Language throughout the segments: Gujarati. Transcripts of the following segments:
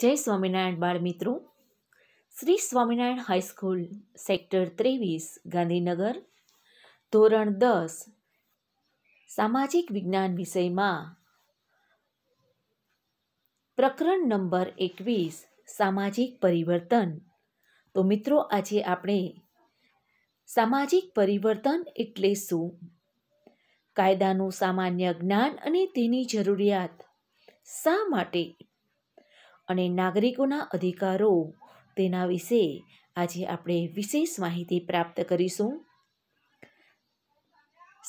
જય સ્વામિનારાયણ બાળ મિત્રો શ્રી સ્વામિનારાયણ હાઈસ્કૂલ સેક્ટર ત્રેવીસ ગાંધીનગર ધોરણ દસ સામાજિક વિજ્ઞાન વિષયમાં પ્રકરણ નંબર એકવીસ સામાજિક પરિવર્તન તો મિત્રો આજે આપણે સામાજિક પરિવર્તન એટલે શું કાયદાનું સામાન્ય જ્ઞાન અને તેની જરૂરિયાત શા માટે અને નાગરિકોના અધિકારો તેના વિશે આજે આપણે વિશેષ માહિતી પ્રાપ્ત કરીશું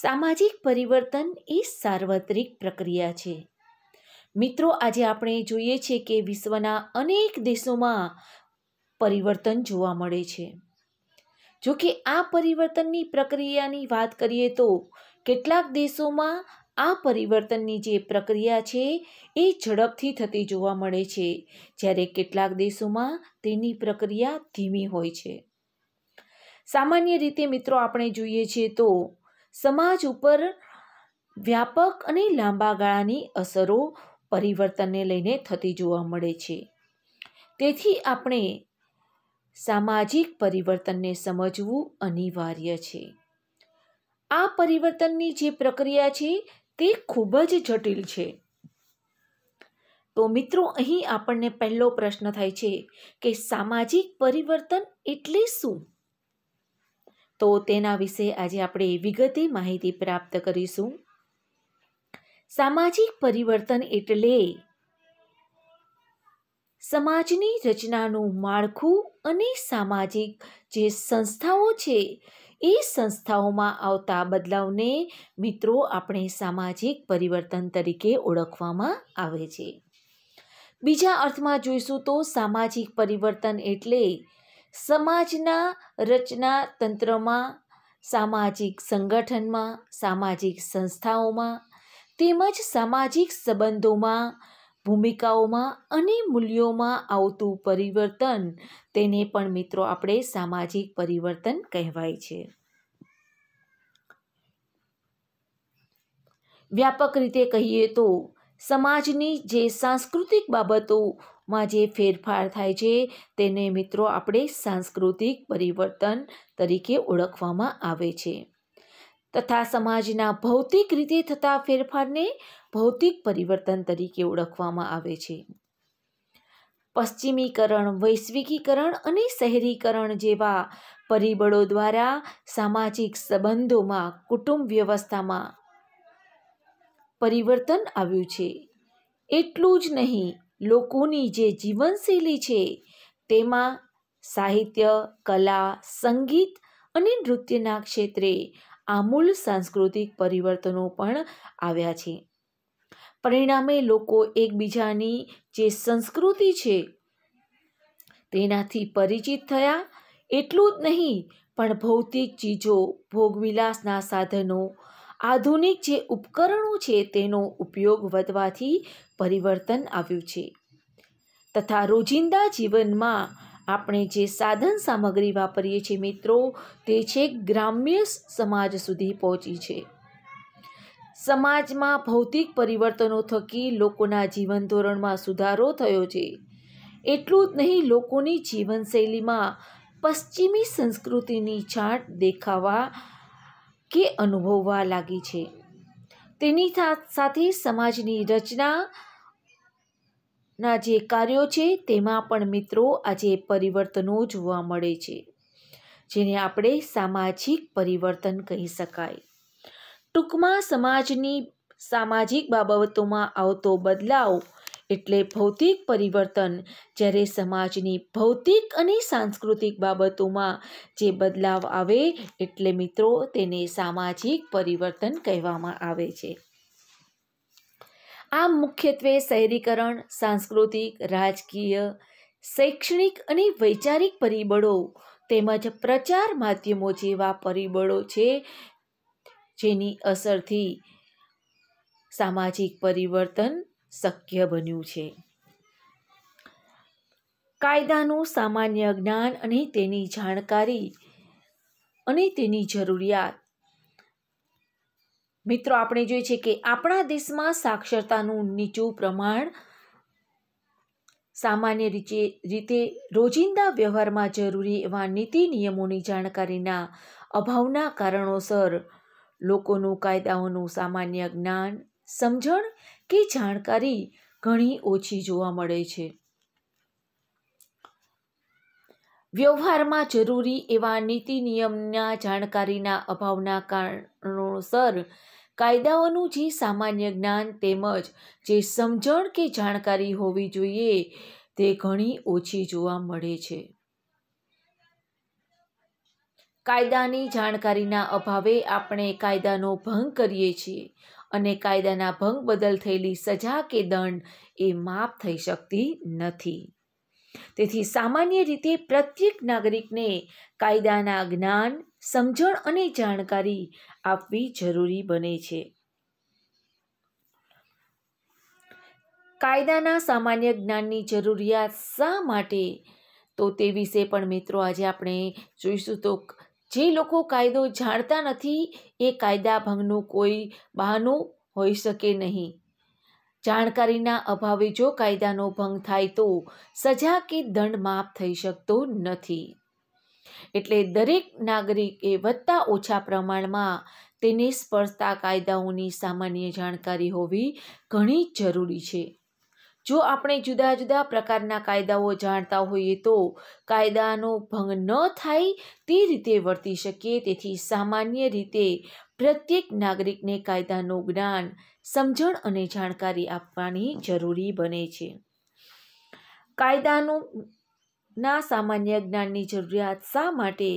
સામાજિક પરિવર્તન એ સાર્વત્રિક પ્રક્રિયા છે મિત્રો આજે આપણે જોઈએ છીએ કે વિશ્વના અનેક દેશોમાં પરિવર્તન જોવા મળે છે જો કે આ પરિવર્તનની પ્રક્રિયાની વાત કરીએ તો કેટલાક દેશોમાં આ પરિવર્તનની જે પ્રક્રિયા છે એ ઝડપથી થતી જોવા મળે છે જ્યારે કેટલાક દેશોમાં તેની પ્રક્રિયા ધીમી હોય છે સામાન્ય રીતે મિત્રો આપણે જોઈએ છીએ તો સમાજ ઉપર વ્યાપક અને લાંબા ગાળાની અસરો પરિવર્તનને લઈને થતી જોવા મળે છે તેથી આપણે સામાજિક પરિવર્તનને સમજવું અનિવાર્ય છે આ પરિવર્તનની જે પ્રક્રિયા છે તે ખૂબ જ જટિલ છે તો મિત્રો અહીં આપણને પહેલો પ્રશ્ન થાય છે કે સામાજિક પરિવર્તન એટલે શું તો તેના વિશે આજે આપણે વિગતે માહિતી પ્રાપ્ત કરીશું સામાજિક પરિવર્તન એટલે સમાજની રચનાનું માળખું અને સામાજિક જે સંસ્થાઓ છે એ સંસ્થાઓમાં આવતા બદલાવને મિત્રો આપણે સામાજિક પરિવર્તન તરીકે ઓળખવામાં આવે છે બીજા અર્થમાં જોઈશું તો સામાજિક પરિવર્તન એટલે સમાજના રચના તંત્રમાં સામાજિક સંગઠનમાં સામાજિક સંસ્થાઓમાં તેમજ સામાજિક સંબંધોમાં ભૂમિકાઓમાં અને મૂલ્યોમાં આવતું પરિવર્તન તેને પણ મિત્રો આપણે સામાજિક પરિવર્તન કહેવાય છે વ્યાપક રીતે કહીએ તો સમાજની જે સાંસ્કૃતિક બાબતોમાં જે ફેરફાર થાય છે તેને મિત્રો આપણે સાંસ્કૃતિક પરિવર્તન તરીકે ઓળખવામાં આવે છે તથા સમાજના ભૌતિક રીતે થતા ફેરફારને ભૌતિક પરિવર્તન તરીકે ઓળખવામાં આવે છે પશ્ચિમીકરણ વૈશ્વિકીકરણ અને શહેરીકરણ જેવા પરિબળો દ્વારા સામાજિક સંબંધોમાં કુટુંબ વ્યવસ્થામાં પરિવર્તન આવ્યું છે એટલું જ નહીં લોકોની જે જીવનશૈલી છે તેમાં સાહિત્ય કલા સંગીત અને નૃત્યના ક્ષેત્રે આમૂલ સાંસ્કૃતિક પરિવર્તનો પણ આવ્યા છે પરિણામે લોકો એકબીજાની જે સંસ્કૃતિ છે તેનાથી પરિચિત થયા એટલું જ નહીં પણ ભૌતિક ચીજો ભોગવિલાસના સાધનો આધુનિક જે ઉપકરણો છે તેનો ઉપયોગ વધવાથી પરિવર્તન આવ્યું છે તથા રોજિંદા જીવનમાં આપણે જે સાધન સામગ્રી વાપરીએ છીએ મિત્રો તે છે ગ્રામ્ય સમાજ સુધી પહોંચી છે સમાજમાં ભૌતિક પરિવર્તનો થકી લોકોના જીવન ધોરણમાં સુધારો થયો છે એટલું જ નહીં લોકોની જીવનશૈલીમાં પશ્ચિમી સંસ્કૃતિની છાંટ દેખાવા કે અનુભવવા લાગી છે તેની સાથે સમાજની રચના ના જે કાર્યો છે તેમાં પણ મિત્રો આજે પરિવર્તનો જોવા મળે છે જેને આપણે સામાજિક પરિવર્તન કહી શકાય ટૂંકમાં સમાજની સામાજિક બાબતોમાં આવતો બદલાવ એટલે ભૌતિક પરિવર્તન જ્યારે સમાજની ભૌતિક અને સાંસ્કૃતિક બાબતોમાં જે બદલાવ આવે એટલે મિત્રો તેને સામાજિક પરિવર્તન કહેવામાં આવે છે આમ મુખ્યત્વે શહેરીકરણ સાંસ્કૃતિક રાજકીય શૈક્ષણિક અને વૈચારિક પરિબળો તેમજ પ્રચાર માધ્યમો જેવા પરિબળો છે જેની અસરથી સામાજિક પરિવર્તન શક્ય બન્યું છે કાયદાનું સામાન્ય જ્ઞાન અને તેની જાણકારી અને તેની જરૂરિયાત મિત્રો આપણે જોઈએ છે કે આપણા દેશમાં સાક્ષરતાનું નીચું પ્રમાણ સામાન્ય રીતે રીતે રોજિંદા વ્યવહારમાં જરૂરી એવા નીતિ નિયમોની જાણકારીના અભાવના કારણોસર લોકોનું કાયદાઓનું સામાન્ય જ્ઞાન સમજણ કે જાણકારી ઘણી ઓછી જોવા મળે છે વ્યવહારમાં જરૂરી એવા નીતિ નિયમના જાણકારીના અભાવના કારણોસર કાયદાઓનું જે સામાન્ય જ્ઞાન તેમજ જે સમજણ કે જાણકારી હોવી જોઈએ તે ઘણી ઓછી જોવા મળે છે કાયદાની જાણકારીના અભાવે આપણે કાયદાનો ભંગ કરીએ છીએ અને કાયદાના ભંગ બદલ થયેલી સજા કે દંડ એ માફ થઈ શકતી નથી તેથી સામાન્ય રીતે પ્રત્યેક નાગરિકને કાયદાના જ્ઞાન સમજણ અને જાણકારી આપવી જરૂરી બને છે કાયદાના સામાન્ય જ્ઞાનની જરૂરિયાત શા માટે તો તે વિશે પણ મિત્રો આજે આપણે જોઈશું તો જે લોકો કાયદો જાણતા નથી એ કાયદા ભંગનું કોઈ બહાનું હોઈ શકે નહીં જાણકારીના અભાવે જો કાયદાનો ભંગ થાય તો સજા કે દંડ માફ થઈ શકતો નથી એટલે દરેક નાગરિકે એ વધતા ઓછા પ્રમાણમાં તેને સ્પર્શતા કાયદાઓની સામાન્ય જાણકારી હોવી ઘણી જરૂરી છે જો આપણે જુદા જુદા પ્રકારના કાયદાઓ જાણતા હોઈએ તો કાયદાનો ભંગ ન થાય તે રીતે વર્તી શકીએ તેથી સામાન્ય રીતે પ્રત્યેક નાગરિકને કાયદાનું જ્ઞાન સમજણ અને જાણકારી આપવાની જરૂરી બને છે કાયદાનું ના સામાન્ય જ્ઞાનની જરૂરિયાત શા માટે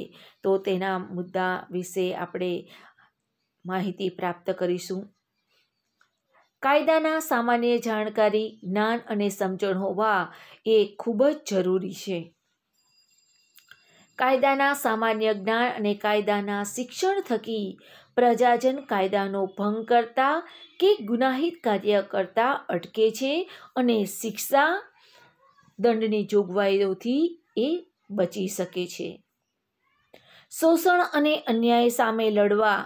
તો તેના મુદ્દા વિશે આપણે માહિતી પ્રાપ્ત કરીશું કાયદાના સામાન્ય જાણકારી જ્ઞાન અને સમજણ હોવા એ ખૂબ જ જરૂરી છે કાયદાના સામાન્ય જ્ઞાન અને કાયદાના શિક્ષણ થકી પ્રજાજન કાયદાનો ભંગ કરતા કે ગુનાહિત કાર્ય કરતા અટકે છે અને શિક્ષા દંડની જોગવાઈઓથી એ બચી શકે છે શોષણ અને અન્યાય સામે લડવા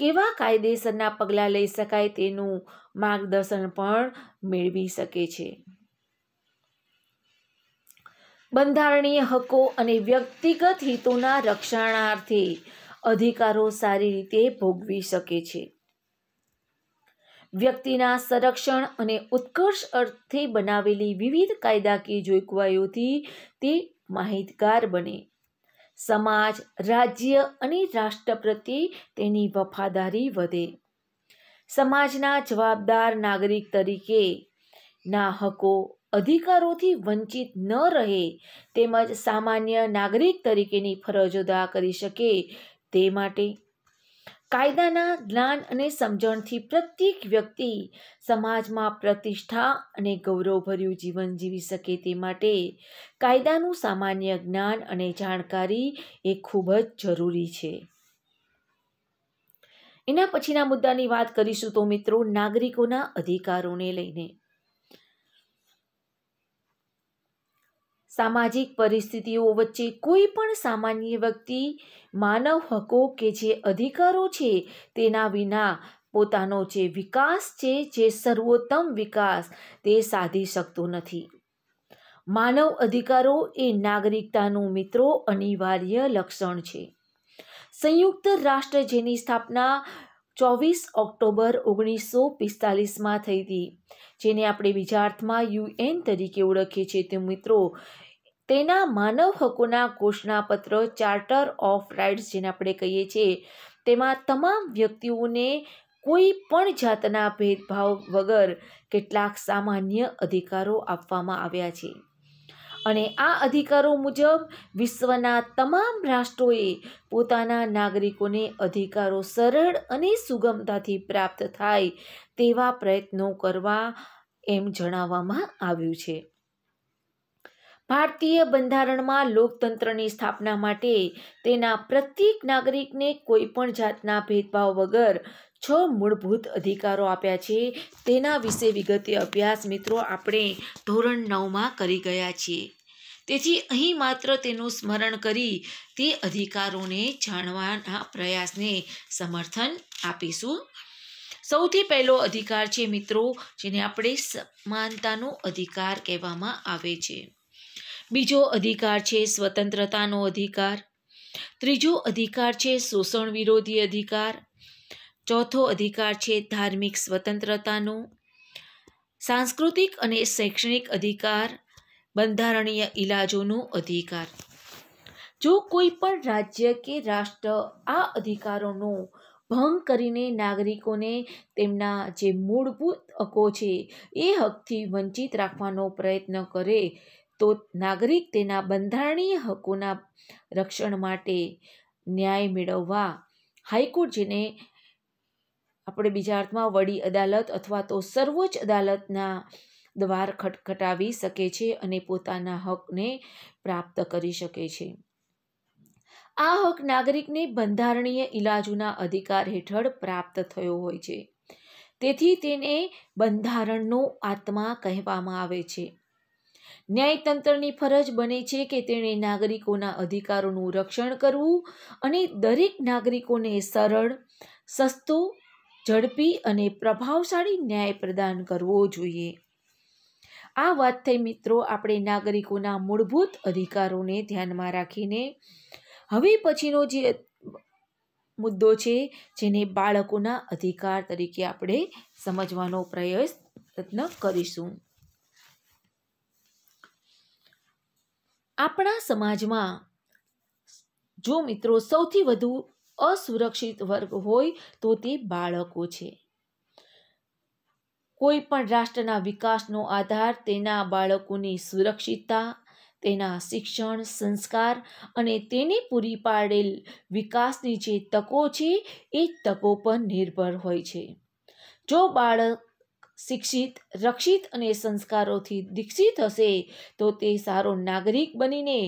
કેવા કાયદેસરના પગલાં લઈ શકાય તેનું માર્ગદર્શન પણ મેળવી શકે છે બંધારણીય હકો અને વ્યક્તિગત હિતોના રક્ષણાર્થે અધિકારો સારી રીતે ભોગવી શકે છે વ્યક્તિના સંરક્ષણ અને ઉત્કર્ષ અર્થે બનાવેલી વિવિધ કાયદાકીય જોગવાઈઓથી તે માહિતગાર બને સમાજ રાજ્ય અને રાષ્ટ્ર પ્રત્યે તેની વફાદારી વધે સમાજના જવાબદાર નાગરિક તરીકે ના હકો અધિકારોથી વંચિત ન રહે તેમજ સામાન્ય નાગરિક તરીકેની ફરજ અદા કરી શકે તે માટે કાયદાના જ્ઞાન અને સમજણથી પ્રત્યેક વ્યક્તિ સમાજમાં પ્રતિષ્ઠા અને ગૌરવભર્યું જીવન જીવી શકે તે માટે કાયદાનું સામાન્ય જ્ઞાન અને જાણકારી એ ખૂબ જ જરૂરી છે એના પછીના મુદ્દાની વાત કરીશું તો મિત્રો નાગરિકોના અધિકારોને લઈને સામાજિક પરિસ્થિતિઓ વચ્ચે કોઈ પણ સામાન્ય વ્યક્તિ માનવ હકો કે જે અધિકારો છે તેના વિના પોતાનો જે વિકાસ છે જે સર્વોત્તમ વિકાસ તે સાધી શકતો નથી માનવ અધિકારો એ નાગરિકતાનું મિત્રો અનિવાર્ય લક્ષણ છે સંયુક્ત રાષ્ટ્ર જેની સ્થાપના ચોવીસ ઓક્ટોબર ઓગણીસો પિસ્તાલીસમાં થઈ હતી જેને આપણે બીજા અર્થમાં યુએન તરીકે ઓળખીએ છીએ તે મિત્રો તેના માનવ હકોના ઘોષણા પત્ર ચાર્ટર ઓફ રાઇટ્સ જેને આપણે કહીએ છીએ તેમાં તમામ વ્યક્તિઓને કોઈ પણ જાતના ભેદભાવ વગર કેટલાક સામાન્ય અધિકારો આપવામાં આવ્યા છે અને આ અધિકારો મુજબ વિશ્વના તમામ રાષ્ટ્રોએ પોતાના નાગરિકોને અધિકારો સરળ અને સુગમતાથી પ્રાપ્ત થાય તેવા પ્રયત્નો કરવા એમ જણાવવામાં આવ્યું છે ભારતીય બંધારણમાં લોકતંત્રની સ્થાપના માટે તેના પ્રત્યેક નાગરિકને કોઈપણ જાતના ભેદભાવ વગર છ મૂળભૂત અધિકારો આપ્યા છે તેના વિશે વિગતે અભ્યાસ મિત્રો આપણે ધોરણ નવમાં કરી ગયા છીએ તેથી અહીં માત્ર તેનું સ્મરણ કરી તે અધિકારોને જાણવાના પ્રયાસને સમર્થન આપીશું સૌથી પહેલો અધિકાર છે મિત્રો જેને આપણે સમાનતાનો અધિકાર કહેવામાં આવે છે બીજો અધિકાર છે સ્વતંત્રતાનો અધિકાર ત્રીજો અધિકાર છે શોષણ વિરોધી અધિકાર ચોથો અધિકાર છે ધાર્મિક સ્વતંત્રતાનો સાંસ્કૃતિક અને શૈક્ષણિક અધિકાર બંધારણીય ઇલાજોનો અધિકાર જો કોઈ પણ રાજ્ય કે રાષ્ટ્ર આ અધિકારોનો ભંગ કરીને નાગરિકોને તેમના જે મૂળભૂત હકો છે એ હકથી વંચિત રાખવાનો પ્રયત્ન કરે તો નાગરિક તેના બંધારણીય હકોના રક્ષણ માટે ન્યાય મેળવવા હાઈકોર્ટ જેને આપણે બીજા અર્થમાં વડી અદાલત અથવા તો સર્વોચ્ચ અદાલતના દ્વાર ખટખટાવી શકે છે અને પોતાના હકને પ્રાપ્ત કરી શકે છે આ હક નાગરિકને બંધારણીય ઇલાજોના અધિકાર હેઠળ પ્રાપ્ત થયો હોય છે તેથી તેને બંધારણનો આત્મા કહેવામાં આવે છે ન્યાયતંત્રની ફરજ બને છે કે તેણે નાગરિકોના અધિકારોનું રક્ષણ કરવું અને દરેક નાગરિકોને સરળ સસ્તો ઝડપી અને પ્રભાવશાળી ન્યાય પ્રદાન કરવો જોઈએ આ વાત થઈ મિત્રો આપણે નાગરિકોના મૂળભૂત અધિકારોને ધ્યાનમાં રાખીને હવે પછીનો જે મુદ્દો છે જેને બાળકોના અધિકાર તરીકે આપણે સમજવાનો પ્રયત્ન કરીશું આપણા સમાજમાં જો મિત્રો સૌથી વધુ અસુરક્ષિત વર્ગ હોય તો તે બાળકો છે કોઈ પણ રાષ્ટ્રના વિકાસનો આધાર તેના બાળકોની સુરક્ષિતતા તેના શિક્ષણ સંસ્કાર અને તેને પૂરી પાડેલ વિકાસની જે તકો છે એ તકો પર નિર્ભર હોય છે જો બાળક શિક્ષિત રક્ષિત અને સંસ્કારોથી દીક્ષિત હશે તો તે સારો નાગરિક બનીને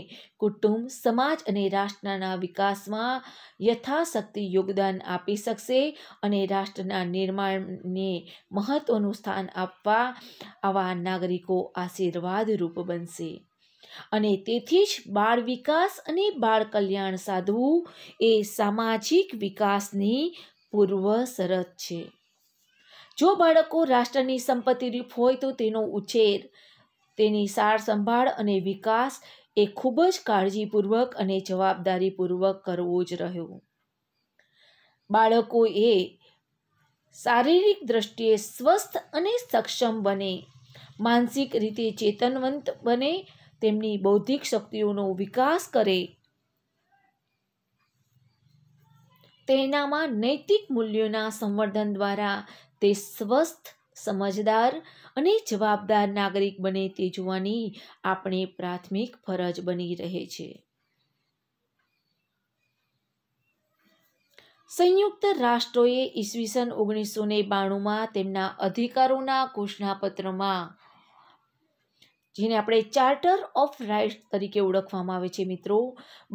કુટુંબ સમાજ અને રાષ્ટ્રના વિકાસમાં યથાશક્તિ યોગદાન આપી શકશે અને રાષ્ટ્રના નિર્માણને મહત્ત્વનું સ્થાન આપવા આવા નાગરિકો આશીર્વાદરૂપ બનશે અને તેથી જ બાળ વિકાસ અને બાળ કલ્યાણ સાધવું એ સામાજિક વિકાસની પૂર્વ શરત છે જો બાળકો રાષ્ટ્રની સંપત્તિરૂપ હોય તો તેનો ઉછેર તેની સાર સંભાળ અને વિકાસ એ ખૂબ જ કાળજીપૂર્વક અને જવાબદારીપૂર્વક કરવો જ રહ્યો બાળકો શારીરિક દ્રષ્ટિએ સ્વસ્થ અને સક્ષમ બને માનસિક રીતે ચેતનવંત બને તેમની બૌદ્ધિક શક્તિઓનો વિકાસ કરે તેનામાં નૈતિક મૂલ્યોના સંવર્ધન દ્વારા તે સ્વસ્થ સમજદાર અને જવાબદાર નાગરિક બને તે જોવાની આપણી પ્રાથમિક ફરજ બની રહે છે સંયુક્ત રાષ્ટ્રોએ ઈસવીસન ઓગણીસો ને બાણુંમાં તેમના અધિકારોના ઘોષણાપત્રમાં જેને આપણે ચાર્ટર ઓફ રાઇટ્સ તરીકે ઓળખવામાં આવે છે મિત્રો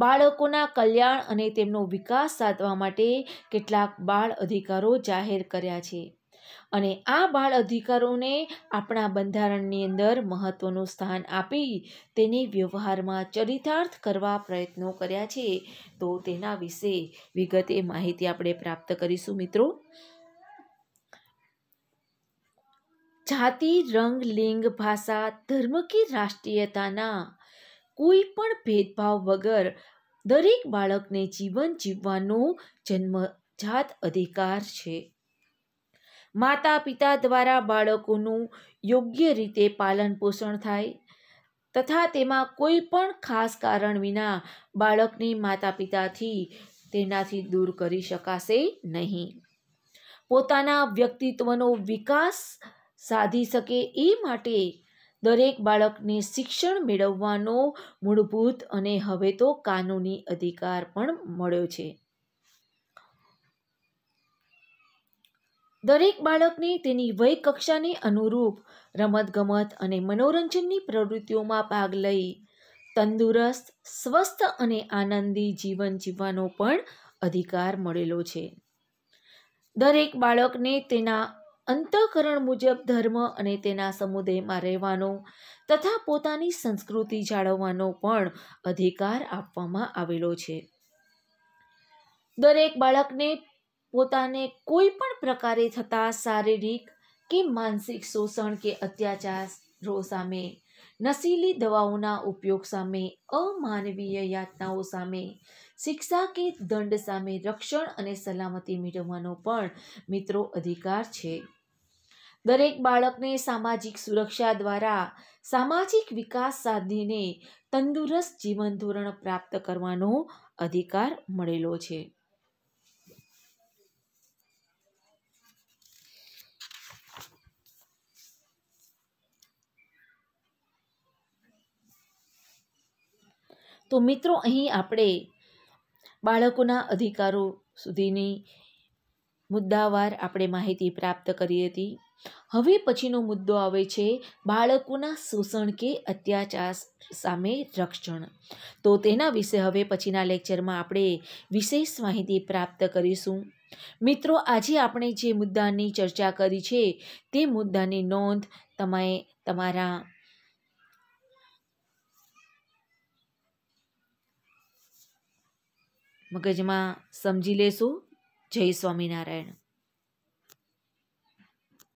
બાળકોના કલ્યાણ અને તેમનો વિકાસ સાધવા માટે કેટલાક બાળ અધિકારો જાહેર કર્યા છે અને આ બાળ અધિકારોને આપણા બંધારણની અંદર મહત્ત્વનું સ્થાન આપી તેને વ્યવહારમાં ચરિતાર્થ કરવા પ્રયત્નો કર્યા છે તો તેના વિશે વિગતે માહિતી આપણે પ્રાપ્ત કરીશું મિત્રો જાતિ રંગ લિંગ ભાષા ધર્મ કે રાષ્ટ્રીયતાના કોઈ પણ ભેદભાવ વગર દરેક બાળકને જીવન જીવવાનો જન્મજાત અધિકાર છે માતા પિતા દ્વારા બાળકોનું યોગ્ય રીતે પાલન પોષણ થાય તથા તેમાં કોઈ પણ ખાસ કારણ વિના બાળકને માતા પિતાથી તેનાથી દૂર કરી શકાશે નહીં પોતાના વ્યક્તિત્વનો વિકાસ સાધી શકે એ માટે દરેક બાળકને શિક્ષણ મેળવવાનો મૂળભૂત અને હવે તો કાનૂની અધિકાર પણ મળ્યો છે દરેક બાળકને તેની વય કક્ષાને અનુરૂપ રમતગમત અને મનોરંજનની પ્રવૃત્તિઓમાં ભાગ લઈ તંદુરસ્ત સ્વસ્થ અને આનંદી જીવન જીવવાનો પણ અધિકાર મળેલો છે દરેક બાળકને તેના અંતઃકરણ મુજબ ધર્મ અને તેના સમુદાયમાં રહેવાનો તથા પોતાની સંસ્કૃતિ જાળવવાનો પણ અધિકાર આપવામાં આવેલો છે દરેક બાળકને પોતાને કોઈ પણ પ્રકારે થતા શારીરિક કે માનસિક શોષણ કે અત્યાચારો સામે નશીલી દવાઓના ઉપયોગ સામે અમાનવીય યાતનાઓ સામે શિક્ષા કે દંડ સામે રક્ષણ અને સલામતી મેળવવાનો પણ મિત્રો અધિકાર છે દરેક બાળકને સામાજિક સુરક્ષા દ્વારા સામાજિક વિકાસ સાધીને તંદુરસ્ત જીવન ધોરણ પ્રાપ્ત કરવાનો અધિકાર મળેલો છે તો મિત્રો અહીં આપણે બાળકોના અધિકારો સુધીની મુદ્દાવાર આપણે માહિતી પ્રાપ્ત કરી હતી હવે પછીનો મુદ્દો આવે છે બાળકોના શોષણ કે અત્યાચાર સામે રક્ષણ તો તેના વિશે હવે પછીના લેક્ચરમાં આપણે વિશેષ માહિતી પ્રાપ્ત કરીશું મિત્રો આજે આપણે જે મુદ્દાની ચર્ચા કરી છે તે મુદ્દાની નોંધ તમે તમારા મગજમાં સમજી લેશું જય સ્વામિનારાયણ